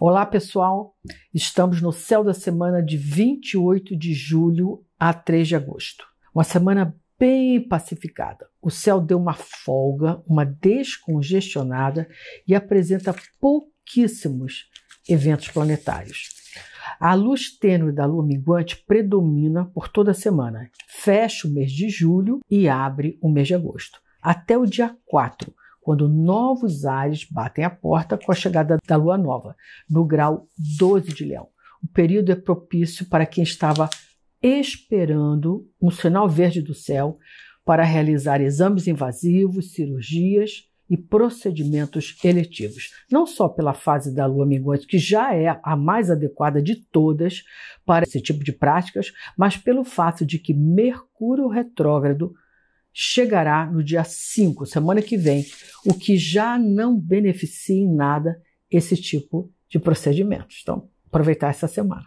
Olá, pessoal. Estamos no céu da semana de 28 de julho a 3 de agosto. Uma semana bem pacificada. O céu deu uma folga, uma descongestionada e apresenta pouquíssimos eventos planetários. A luz tênue da lua minguante predomina por toda a semana, fecha o mês de julho e abre o mês de agosto. Até o dia 4, quando novos ares batem a porta com a chegada da lua nova, no grau 12 de Leão. O período é propício para quem estava esperando um sinal verde do céu para realizar exames invasivos, cirurgias e procedimentos eletivos, não só pela fase da lua minguante, que já é a mais adequada de todas para esse tipo de práticas, mas pelo fato de que Mercúrio retrógrado chegará no dia 5, semana que vem, o que já não beneficia em nada esse tipo de procedimentos. Então, aproveitar essa semana.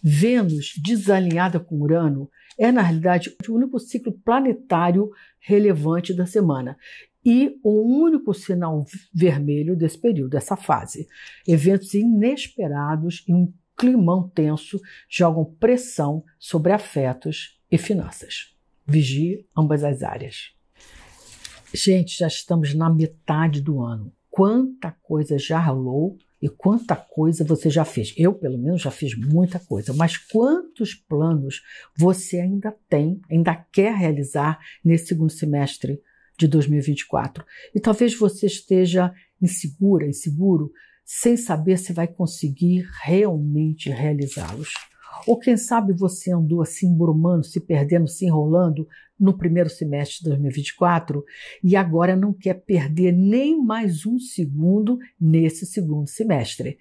Vênus desalinhada com Urano é, na realidade, o único ciclo planetário relevante da semana e o único sinal vermelho desse período, dessa fase. Eventos inesperados e um climão tenso jogam pressão sobre afetos e finanças. Vigie ambas as áreas. Gente, já estamos na metade do ano. Quanta coisa já rolou e quanta coisa você já fez. Eu, pelo menos, já fiz muita coisa, mas quantos planos você ainda tem, ainda quer realizar nesse segundo semestre de 2024? E talvez você esteja insegura, inseguro, sem saber se vai conseguir realmente realizá-los. Ou quem sabe você andou assim brumando, se perdendo, se enrolando no primeiro semestre de 2024 e agora não quer perder nem mais um segundo nesse segundo semestre.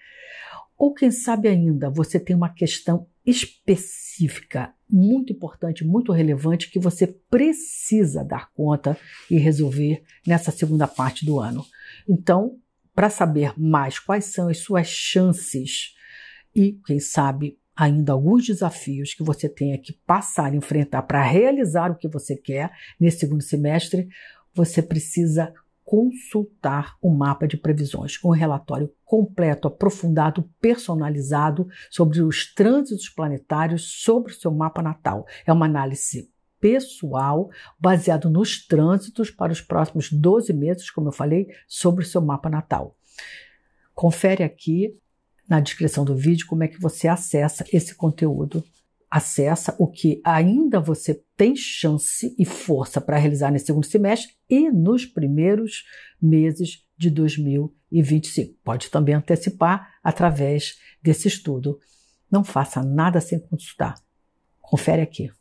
Ou quem sabe ainda você tem uma questão específica, muito importante, muito relevante que você precisa dar conta e resolver nessa segunda parte do ano. Então, para saber mais quais são as suas chances e, quem sabe, ainda alguns desafios que você tenha que passar, enfrentar para realizar o que você quer nesse segundo semestre, você precisa consultar o mapa de previsões, um relatório completo, aprofundado, personalizado sobre os trânsitos planetários sobre o seu mapa natal. É uma análise pessoal baseado nos trânsitos para os próximos 12 meses, como eu falei, sobre o seu mapa natal. Confere aqui na descrição do vídeo como é que você acessa esse conteúdo. Acessa o que ainda você tem chance e força para realizar nesse segundo semestre e nos primeiros meses de 2025. Pode também antecipar através desse estudo. Não faça nada sem consultar. Confere aqui.